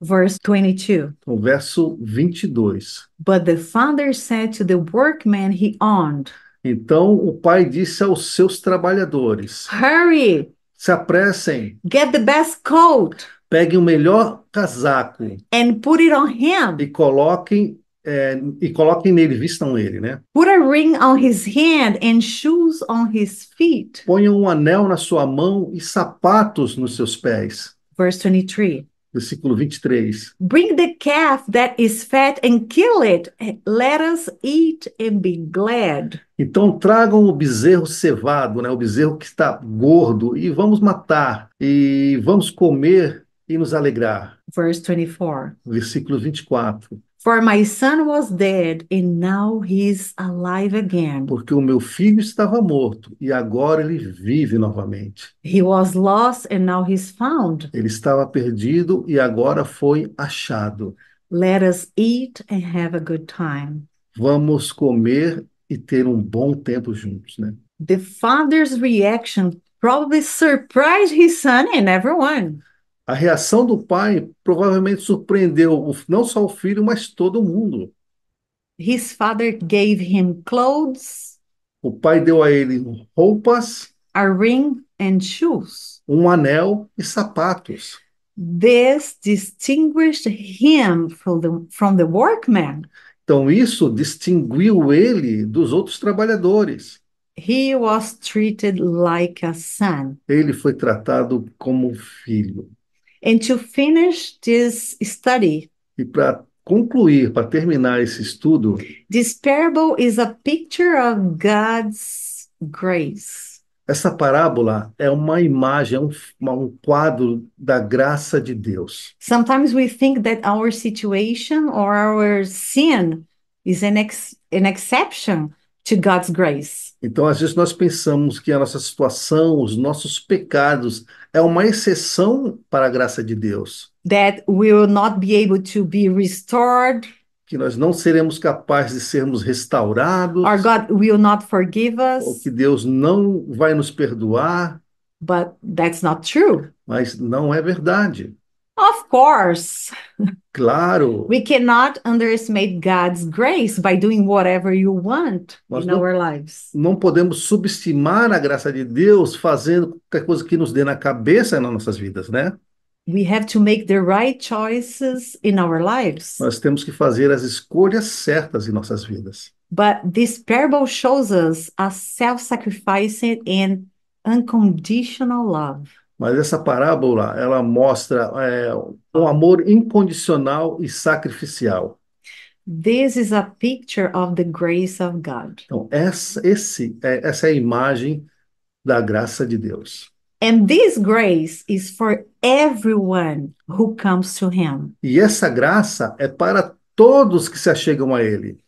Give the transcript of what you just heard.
Verse 22. O verso 22. But the father said to the workman he owned. Então o pai disse aos seus trabalhadores: Hurry! Se apressem. Get the best coat. Peguem o melhor casaco. And put it on him. E coloquem é, e coloquem nele, vistam ele, né? Put a ring on his hand and shoes on his feet. Ponham um anel na sua mão e sapatos nos seus pés. Verse 23 versículo 23. Bring the calf that is fat and kill it. Let us eat and be glad. Então tragam o bezerro cevado, né, o bezerro que está gordo, e vamos matar, e vamos comer e nos alegrar. Verse 24. Versículo 24. For my son was dead and now he's alive again. Porque o meu filho estava morto e agora ele vive novamente. He was lost and now he's found. Ele estava perdido e agora foi achado. Let us eat and have a good time. Vamos comer e ter um bom tempo juntos, né? The father's reaction probably surprised his son and everyone. A reação do pai provavelmente surpreendeu não só o filho, mas todo mundo. His father gave him clothes. O pai deu a ele roupas. A ring and shoes. Um anel e sapatos. This distinguished him from the, from the workman. Então isso distinguiu ele dos outros trabalhadores. He was treated like a son. Ele foi tratado como filho. And to finish this study. E para concluir, para terminar esse estudo. This parable is a picture of God's grace. Essa parábola é uma imagem, é um, um quadro da graça de Deus. Sometimes we think that our situation or our sin is an, ex an exception to God's grace. Então, às vezes nós pensamos que a nossa situação, os nossos pecados, é uma exceção para a graça de Deus. That we will not be able to be restored. Que nós não seremos capazes de sermos restaurados. Our God will not forgive us. Ou que Deus não vai nos perdoar. But that's not true. Mas não é verdade. Of course. Claro. We cannot underestimate God's grace by doing whatever you want Nós in não, our lives. Não podemos subestimar a graça de Deus fazendo qualquer coisa que nos dê na cabeça nas nossas vidas, né? We have to make the right choices in our lives. Nós temos que fazer as escolhas certas em nossas vidas. But this parable shows us a self-sacrificing and unconditional love. Mas essa parábola, ela mostra é, um amor incondicional e sacrificial. This is a picture of the grace of God. Então, essa, esse, é, essa é a imagem da graça de Deus. And this grace is for everyone who comes to him. E essa graça é para todos que se achegam a ele.